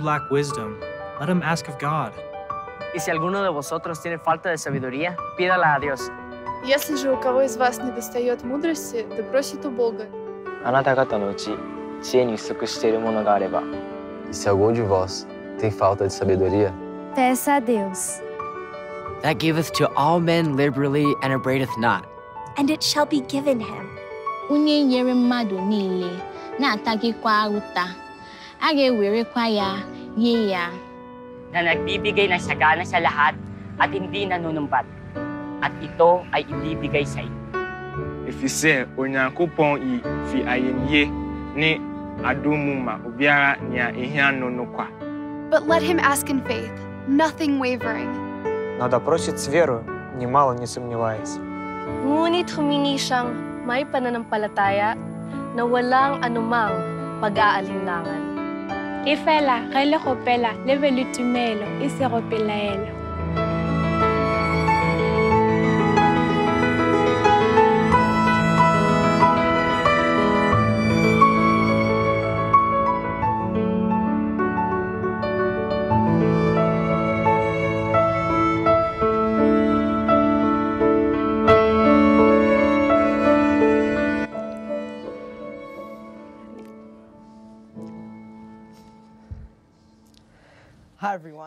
lack wisdom, let him ask of God. И si alguno de vosotros tiene falta de sabiduría, pídala a Dios. Если же у кого из вас недостает мудрости, да просит у Бога. あなた方のうち知恵に不足しているものがあれば。E se algum de vós tem falta de sabedoria, peça a Deus. That giveth to all men liberally and abradeth not. And it shall be given him. Onye nyere mmadụ niile, na-ataghịkwa ụta. a ga-ewerekwa ya nye ya. Na nagbibigay ng sagana sa lahat at hindi nanunumbat. At ito ay ibibigay sa iyo. Efisɛ Onyankopɔn i fi ayɛyie ni adom mu ma obiara nea ehia no kwa. But let him ask in faith, nothing wavering. Надо просить с верою, немало не сомневаясь. Ngunit humingi siyang may pananampalataya na walang anumang pag-aalinlangan. E fait la, ge le kgopela le be le tumelo e sego pelaelo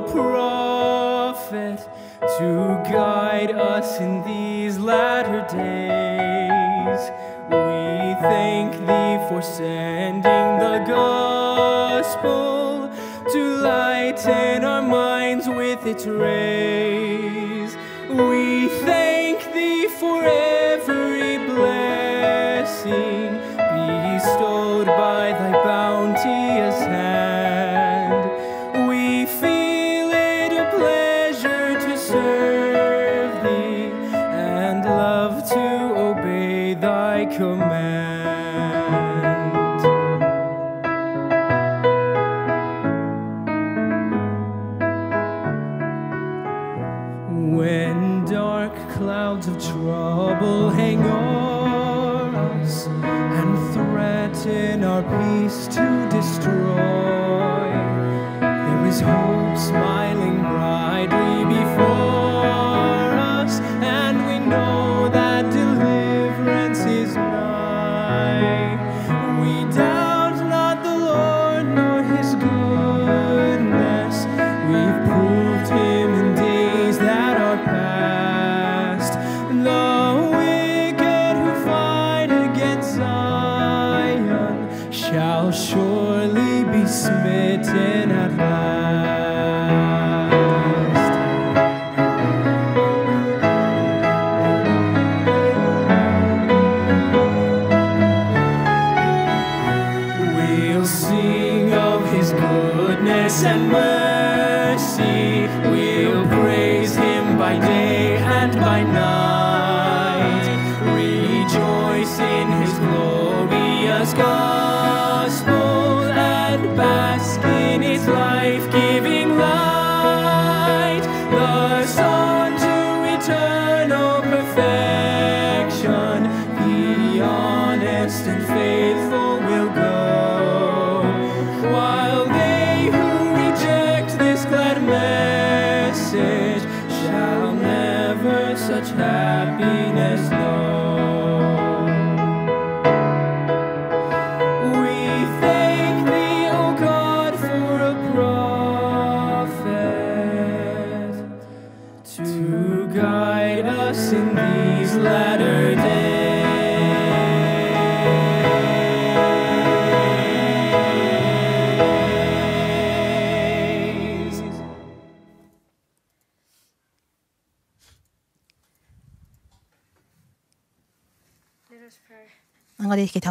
a prophet to guide us in these latter days. We thank thee for sending the gospel to lighten our minds with its rays. We thank thee for every blessing.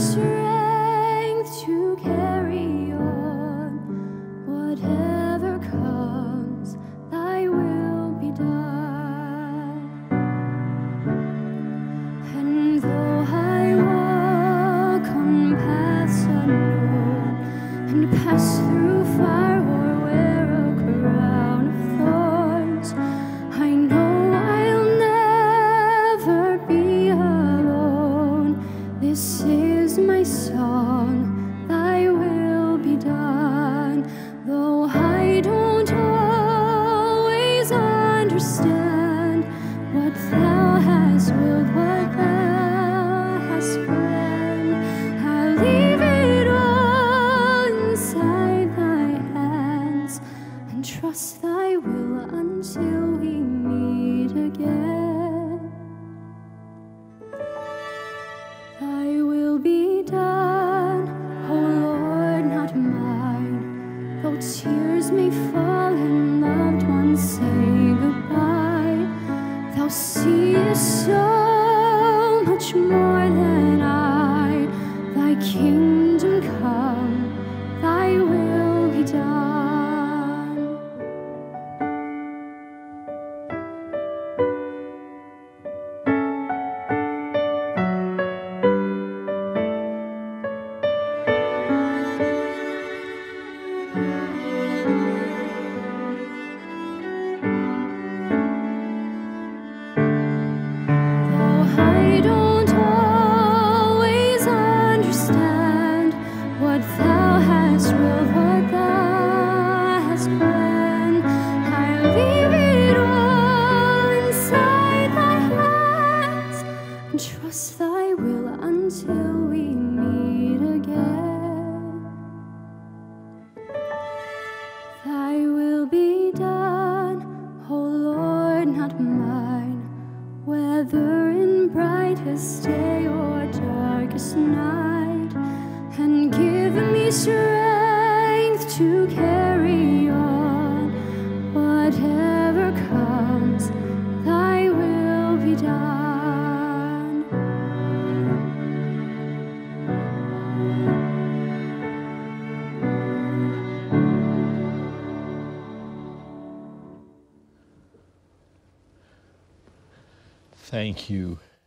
treasure